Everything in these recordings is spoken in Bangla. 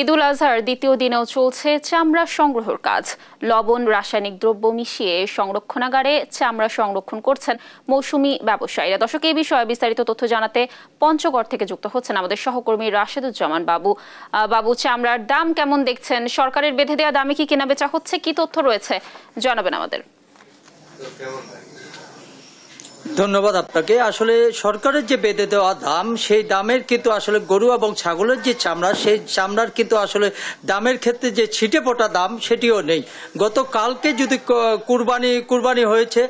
ঈদুল আজহার দ্বিতীয় দিনেও চলছে চামড়া সংগ্রহর কাজ লবণ রাসায়নিক দ্রব্য মিশিয়ে সংরক্ষণাগারে চামড়া সংরক্ষণ করছেন মৌসুমি ব্যবসায়ীরা দর্শক এই বিষয়ে বিস্তারিত তথ্য জানাতে পঞ্চগড় থেকে যুক্ত হচ্ছেন আমাদের সহকর্মী রাশেদুজ্জামান বাবু বাবু চামড়ার দাম কেমন দেখছেন সরকারের বেঁধে দেওয়া দামে কি বেচা হচ্ছে কি তথ্য রয়েছে জানাবেন আমাদের ধন্যবাদ আপনাকে আসলে সরকারের যে বেঁধে দেওয়া দাম সেই দামের কিন্তু আসলে গরু এবং ছাগলের যে চামড়া সেই চামড়ার কিন্তু আসলে দামের ক্ষেত্রে যে ছিটে পোটা দাম সেটিও নেই গত কালকে যদি কুরবানি কুরবানি হয়েছে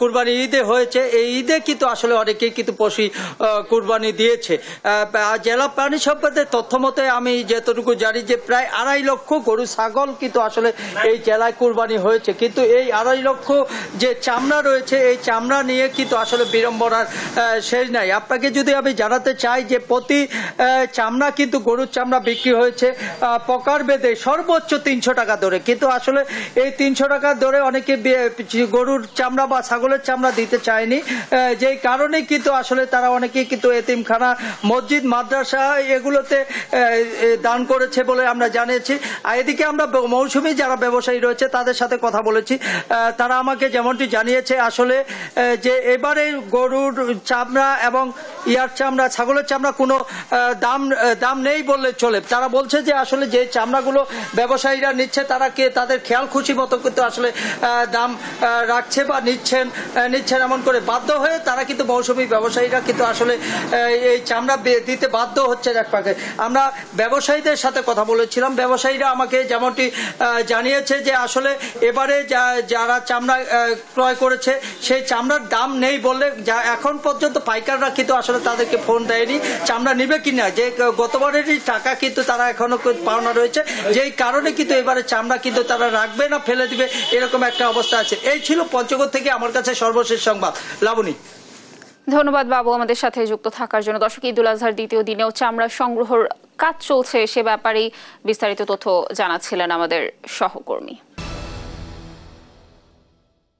কুরবানি ঈদে হয়েছে এই ঈদে কিন্তু আসলে অনেকেই কিন্তু পশু কুরবানি দিয়েছে জেলা প্রাণী সম্পদের তথ্য মতে আমি যতটুকু জানি যে প্রায় আড়াই লক্ষ গরু ছাগল কিন্তু আসলে এই জেলায় কুরবানি হয়েছে কিন্তু এই আড়াই লক্ষ যে চামড়া রয়েছে এই চামড়া নিয়ে কিন্তু আসলে বিড়ম্বনার শেষ নাই আপনাকে যদি আমি জানাতে চাই যে প্রতি চামড়া কিন্তু গরুর চামড়া বিক্রি হয়েছে পকার বেঁধে সর্বোচ্চ তিনশো টাকা দরে কিন্তু আসলে এই তিনশো টাকা দরে অনেকে গরুর চামড়া বা ছাগলের চামড়া দিতে চায়নি যেই কারণে কিন্তু আসলে তারা অনেকে কিন্তু এতিমখানা মসজিদ মাদ্রাসা এগুলোতে দান করেছে বলে আমরা জানিয়েছি আর এদিকে আমরা মৌসুমি যারা ব্যবসায়ী রয়েছে তাদের সাথে কথা বলেছি তারা আমাকে যেমনটি জানিয়েছে আসলে যে এবারে গরুর চামড়া এবং ইয়ার চামড়া ছাগলের চামড়া কোনো দাম দাম নেই বললে চলে তারা বলছে যে আসলে যে চামড়াগুলো ব্যবসায়ীরা নিচ্ছে তারা কে তাদের খেয়াল খুশি মতো কিন্তু আসলে দাম রাখছে বা নিচ্ছেন নিচ্ছেন এমন করে বাধ্য হয়ে তারা কিন্তু মৌসুমি ব্যবসায়ীরা কিন্তু আসলে এই চামড়া দিতে বাধ্য হচ্ছে এক পাকে আমরা ব্যবসায়ীদের সাথে কথা বলেছিলাম ব্যবসায়ীরা আমাকে যেমনটি জানিয়েছে যে আসলে এবারে যারা চামড়া ক্রয় করেছে সেই চামড়ার দাম নেই বললে যা এখন পর্যন্ত পাইকাররা কিন্তু আসলে তাদেরকে ফোন দেয়নি চামড়া নিবে কিনা যে গতবারেরই টাকা কিন্তু তারা এখনো পাওনা রয়েছে যেই কারণে কিন্তু এবারে চামড়া কিন্তু তারা রাখবে না ফেলে দিবে এরকম একটা অবস্থা আছে এই ছিল পঞ্চগড় থেকে আমার কাছে সর্বশেষ সংবাদ লাবণী ধন্যবাদ বাবু আমাদের সাথে যুক্ত থাকার জন্য দর্শক ঈদুল আজহার দ্বিতীয় দিনেও চামড়া সংগ্রহর কাজ চলছে সে ব্যাপারেই বিস্তারিত তথ্য জানাচ্ছিলেন আমাদের সহকর্মী